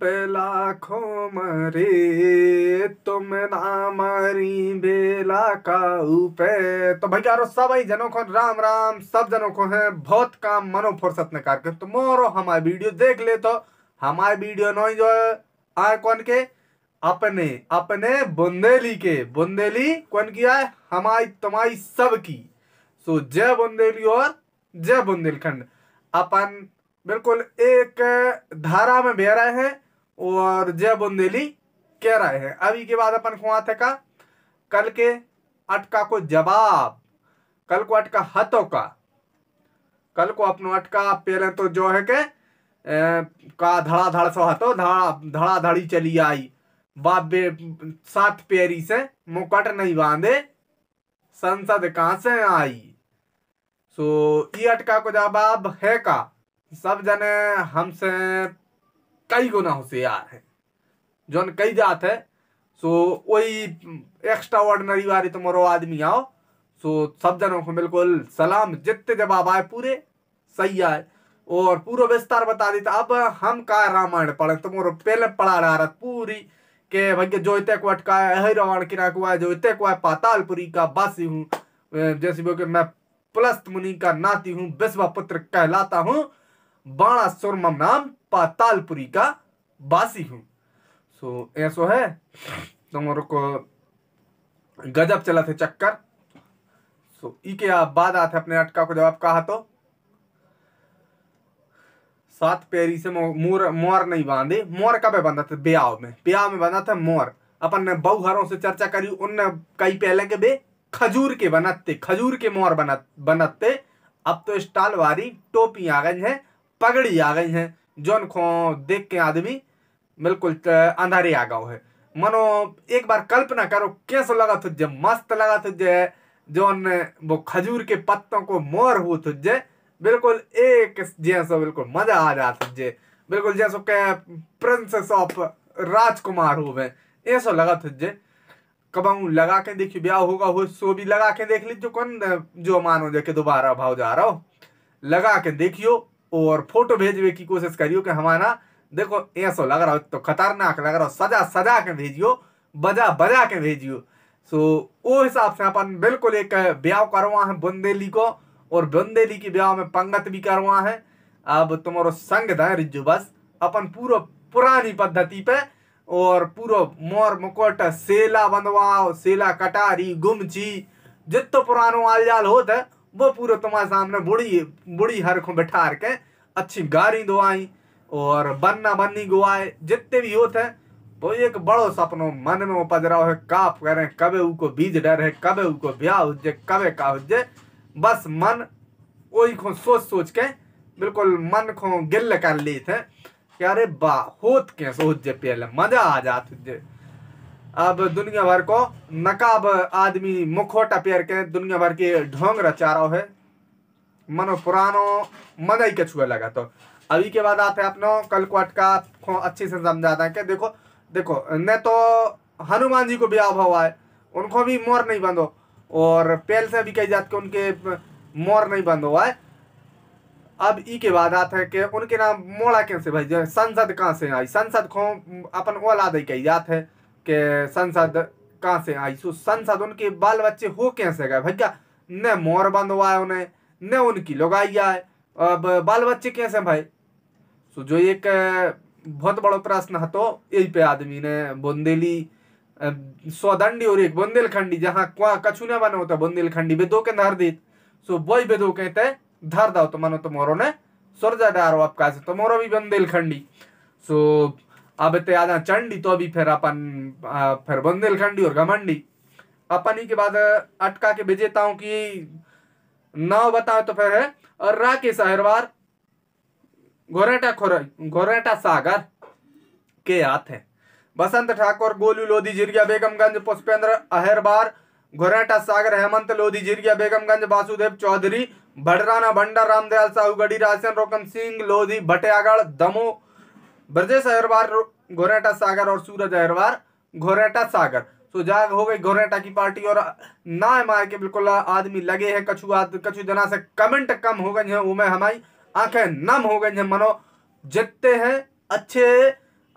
पे लाखो मरे तुम ना मरी बेला का उपे तो भैया सब सबाई जनों को राम राम सब जनों को है बहुत काम मनो फुर्सत ने कार तुम तो मोरो हमारे वीडियो देख ले तो हमारे वीडियो नो जो आए कौन के अपने अपने बुंदेली के बुंदेली कौन की आए हमारी तुम्हारी सब की सो जय बुंदेली और जय बुंदेलखंड अपन बिल्कुल एक धारा में बह रहे हैं और जय बुंदेली कह रहे हैं अभी के बाद अपन को थे का कल के अटका को जवाब कल को अटका हथों का कल को अपनो अटका पहले तो जो है के ए, का धड़ा धड़ सो हतो धड़ा धड़ा धड़ी चली आई बाबे सात पेरी से मुकट नहीं बांधे संसद कहाँ से आई सो ये अटका को जवाब है का सब जने हमसे कई गुना होशियार है जौन कई जात है सो वही एक्स्ट्रा ऑर्डनरी वाले तुम्हारो तो आदमी आओ सो सब जनों को बिल्कुल सलाम जितने जवाब आए पूरे सही आए और पूरा विस्तार बता देता अब हम का रामायण पढ़े तुम्हारो तो पहले पढ़ा रहा रहा पूरी के भैया जो इतक को है रावण किरा को है जो इतक हुआ पातालपुरी का बासी हूँ जैसे वो कि मैं प्लस मुनि का नाती हूँ विश्व पुत्र कहलाता हूँ बाणा सुरम नाम पातालपुरी का बासी हूँ सो ऐसो है तुम्हारे तो को गजब चला थे चक्कर सो ई के आप बाद आते अपने अटका को जब आप कहा तो सात पैरी से मोर मोर नहीं बांधे मोर कब बांधा था ब्याह में ब्याह में बांधा था मोर अपन ने बहु घरों से चर्चा करी उनने कई पहले के बे खजूर के बनाते खजूर के मोर बना बनाते अब तो स्टाल वाली टोपी आ गई हैं पगड़ी आ गई हैं जोन खो देख के आदमी बिल्कुल अंधारे आ गाओ है मनो एक बार कल्पना करो कैसे लगा तुझे मस्त लगा तुझे जोन वो खजूर के पत्तों को मोर हो तुझे बिल्कुल एक जैसा बिल्कुल मजा आ जा तुझे बिल्कुल जैसो के प्रिंसेस ऑफ राजकुमार हो मैं ऐसा लगा तुझे कब लगा के देखी ब्याह होगा हो सो भी लगा के देख लीजिए कौन जो मानो देखे दोबारा भाव जा रहा हो लगा के देखियो और फोटो भेजबे की कोशिश करियो कि हमारा देखो ऐसो लग रहा हो तो खतरनाक लग रहा हो सजा सजा के भेजियो बजा बजा के भेजियो सो वो हिसाब से अपन बिल्कुल एक ब्याह करवा है बुंदेली को और बुंदेली की ब्याह में पंगत भी करवा है अब तुम्हारो संग दें रिज्जू बस अपन पूरा पुरानी पद्धति पे और पूरा मोर मुकुट सेला बंधवाओ सेला कटारी गुमची जितो पुरानो आल जाल होते वो पूरा तुम्हारे सामने बुढ़ी बुढ़ी हर को बैठा के अच्छी गारी दो आई और बनना बन्नी गुआए जितने भी होते हैं वो एक बड़ो सपनो मन में वो रहा है काफ कर कबे उको बीज डर है कबे उको ब्याह जाए कबे का जाए बस मन वही को सोच सोच के बिल्कुल मन को गिल कर ली थे कि अरे बा होत के सोच जे पहले मजा आ जाते अब दुनिया भर को नकाब आदमी मुखोटा पेर के दुनिया भर के ढोंग रचा रहा है मनो पुरानो मदई के छुए लगा तो अभी के बाद आते अपनो कल को अटका को अच्छे से समझा दें देखो देखो न तो हनुमान जी को ब्याह हुआ है उनको भी मोर नहीं हो और पेल से भी कही जात के उनके मोर नहीं बंद हुआ है अब ई के बाद आते हैं कि उनके नाम मोड़ा कैसे भाई जो संसद कहाँ से आई संसद को अपन ओला दे कही जात है के संसद कहाँ से आई सो संसद उनके बाल बच्चे हो कैसे गए भैया न मोर बंद हुआ है उन्हें न उनकी लगाइया है अब बाल बच्चे कैसे भाई सो जो एक बहुत बड़ो प्रश्न है तो यही पे आदमी ने बुंदेली सौदंडी और एक बुंदेलखंडी जहाँ कुआ कछू न बने होता बुंदेलखंडी बेदो के धर दी सो वही बेदो कहते धर दो तो मानो तुम्हारो ने सुरजा डारो आपका कहा तुम्हारो भी बुंदेलखंडी सो अब ते आदा चंडी तो अभी फिर अपन फिर बुंदेलखंडी और घमंडी अपन ही के बाद अटका के भेजेता हूँ कि नाव बताओ तो फिर है और रा के शहरवार घोरेटा खोर घोरेटा सागर के हाथ है बसंत ठाकुर गोलू लोधी जिरिया बेगमगंज पुष्पेंद्र अहरबार घोरेटा सागर हेमंत लोधी जिरिया बेगमगंज वासुदेव चौधरी भडराना भंडा रामदयाल साहू गढ़ी राशन रोकम सिंह लोधी भटियागढ़ दमोह ब्रजेश अहरवार घोरेटा सागर और सूरज अहरवार घोरेटा सागर तो जाग हो गई घोरेटा की पार्टी और ना मार के बिल्कुल आदमी लगे हैं कछु आद कछु जना से कमेंट कम हो गई वो उमें हमारी आंखें नम हो गई हैं मनो जितते हैं अच्छे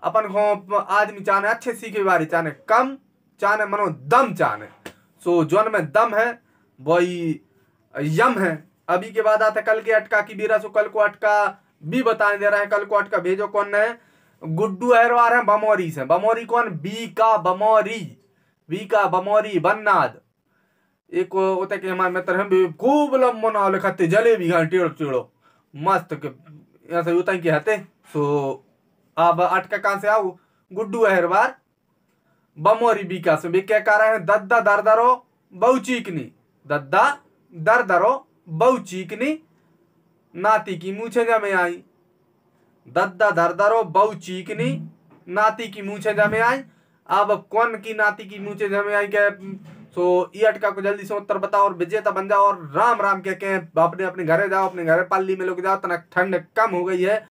अपन को आदमी चाने अच्छे सीखे बारी चाने कम चाने मनो दम चाने सो जोन में दम है वही यम है अभी के बाद आता कल के अटका की बीरा सो कल को अटका बी बताने दे रहा है कल कोट का भेजो कौन है गुड्डू अहरवार है बमोरी से बमोरी कौन बी का बमोरी बी का बमोरी बन्नाद एक के हमारे मित्र हैं खूब लंबो नाव लिखाते जले भी टेड़ो टेड़ो मस्त के ऐसे यूता के कहते सो अब अटका कहाँ से आओ गुड्डू अहरवार बमोरी बी का से क्या कह रहे हैं दद्दा दर दरो बहु चीकनी दद्दा दर दरो बहु चीकनी नाती की मूछे जमे आई दद्दा धरदरो बहु चीकनी नाती की मूछे जमे आई अब कौन की नाती की मूछे जमे आई क्या सो ई अटका को जल्दी से उत्तर बताओ और विजेता बन जाओ और राम राम कह के अपने अपने घरे जाओ अपने घरे पाली में लोग जाओ तना ठंड कम हो गई है